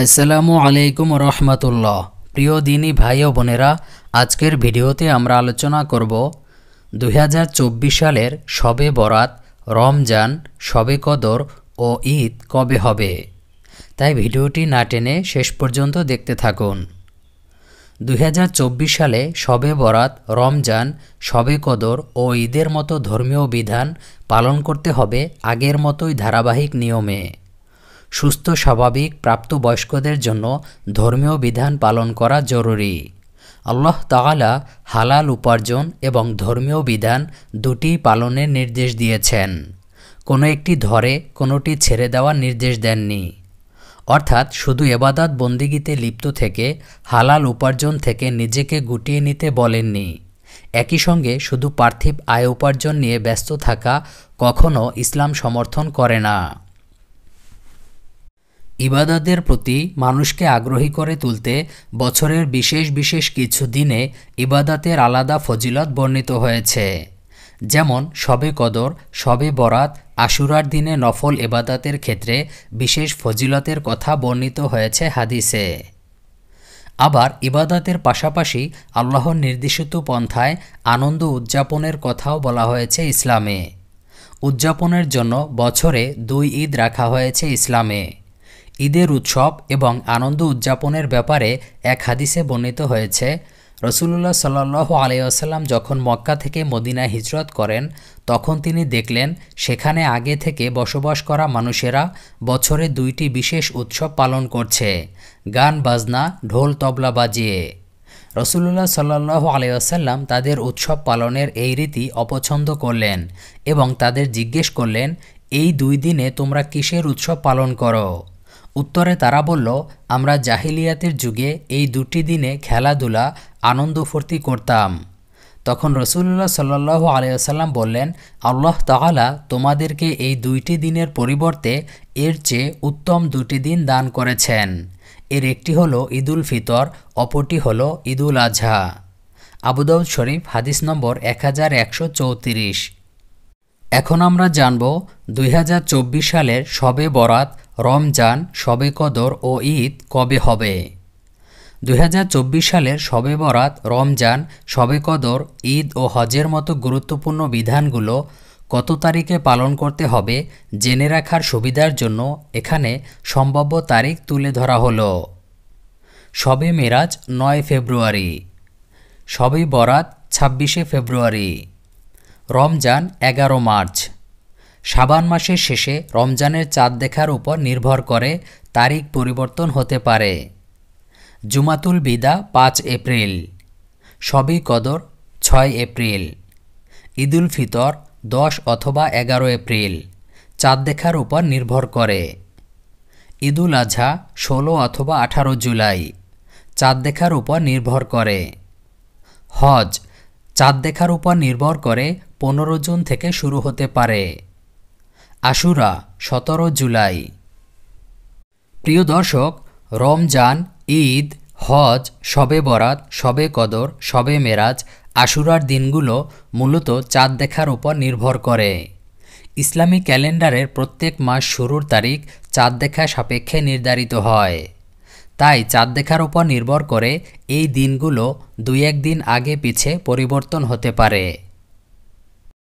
আসসালামু আলাইকুম রহমতুল্লাহ প্রিয় দিনী ভাই ও বোনেরা আজকের ভিডিওতে আমরা আলোচনা করব দুই সালের শবে বরাত রমজান শবে কদর ও ঈদ কবে হবে তাই ভিডিওটি না টেনে শেষ পর্যন্ত দেখতে থাকুন দুই সালে শবে বরাত রমজান শবে কদর ও ঈদের মতো ধর্মীয় বিধান পালন করতে হবে আগের মতোই ধারাবাহিক নিয়মে সুস্থ স্বাভাবিক প্রাপ্তবয়স্কদের জন্য ধর্মীয় বিধান পালন করা জরুরি আল্লাহ তালা হালাল উপার্জন এবং ধর্মীয় বিধান দুটি পালনের নির্দেশ দিয়েছেন কোনো একটি ধরে কোনোটি ছেড়ে দেওয়ার নির্দেশ দেননি অর্থাৎ শুধু এবাদাত বন্দিগিতে লিপ্ত থেকে হালাল উপার্জন থেকে নিজেকে গুটিয়ে নিতে বলেননি একই সঙ্গে শুধু পার্থিব আয় উপার্জন নিয়ে ব্যস্ত থাকা কখনও ইসলাম সমর্থন করে না ইবাদতের প্রতি মানুষকে আগ্রহী করে তুলতে বছরের বিশেষ বিশেষ কিছু দিনে ইবাদাতের আলাদা ফজিলত বর্ণিত হয়েছে যেমন শবে কদর শবে বরাত আশুরার দিনে নফল এবাদাতের ক্ষেত্রে বিশেষ ফজিলতের কথা বর্ণিত হয়েছে হাদিসে আবার ইবাদাতের পাশাপাশি আল্লাহর নির্দেশিত পন্থায় আনন্দ উদযাপনের কথাও বলা হয়েছে ইসলামে উদযাপনের জন্য বছরে দুই ঈদ রাখা হয়েছে ইসলামে ঈদের উৎসব এবং আনন্দ উদযাপনের ব্যাপারে এক হাদিসে বর্ণিত হয়েছে রসুল্লাহ সাল্লাহ আলিয়াসাল্লাম যখন মক্কা থেকে মদিনা হিজরত করেন তখন তিনি দেখলেন সেখানে আগে থেকে বসবাস করা মানুষেরা বছরে দুইটি বিশেষ উৎসব পালন করছে গান বাজনা ঢোল তবলা বাজিয়ে রসুল্লাহ সাল্লাহ আলিয়াসাল্লাম তাদের উৎসব পালনের এই রীতি অপছন্দ করলেন এবং তাদের জিজ্ঞেস করলেন এই দুই দিনে তোমরা কিসের উৎসব পালন করো উত্তরে তারা বলল আমরা জাহিলিয়াতের যুগে এই দুটি দিনে খেলাধুলা আনন্দ ফুর্তি করতাম তখন রসুল্লাহ সাল্লাহ আলিয়াল্লাম বললেন আল্লাহ তাহালা তোমাদেরকে এই দুইটি দিনের পরিবর্তে এর চেয়ে উত্তম দুটি দিন দান করেছেন এর একটি হলো ঈদুল ফিতর অপরটি হলো ঈদুল আজহা আবুদৌদ শরীফ হাদিস নম্বর এক এখন আমরা জানব দুই সালের শবে বরাত রমজান শবে কদর ও ঈদ কবে হবে দুই সালের শবে বরাত রমজান শবে কদর ঈদ ও হজের মতো গুরুত্বপূর্ণ বিধানগুলো কত তারিখে পালন করতে হবে জেনে রাখার সুবিধার জন্য এখানে সম্ভাব্য তারিখ তুলে ধরা হলো শবে মেরাজ নয় ফেব্রুয়ারি শবে বরাত ছাব্বিশে ফেব্রুয়ারি রমজান এগারো মার্চ সাবান মাসের শেষে রমজানের চাঁদ দেখার উপর নির্ভর করে তারিখ পরিবর্তন হতে পারে জুমাতুল বিদা পাঁচ এপ্রিল সবই কদর ছয় এপ্রিল ঈদুল ফিতর দশ অথবা এগারো এপ্রিল চাঁদ দেখার উপর নির্ভর করে ঈদুল আজহা ষোলো অথবা আঠারো জুলাই চাঁদ দেখার উপর নির্ভর করে হজ চাঁদ দেখার উপর নির্ভর করে পনেরো জুন থেকে শুরু হতে পারে আশুরা সতেরো জুলাই প্রিয় দর্শক রমজান ঈদ হজ শবে বরাত শবে কদর শবে মেরাজ আশুরার দিনগুলো মূলত চাঁদ দেখার উপর নির্ভর করে ইসলামী ক্যালেন্ডারের প্রত্যেক মাস শুরুর তারিখ চাঁদ দেখা সাপেক্ষে নির্ধারিত হয় তাই চাঁদ দেখার উপর নির্ভর করে এই দিনগুলো দুই এক দিন আগে পিছে পরিবর্তন হতে পারে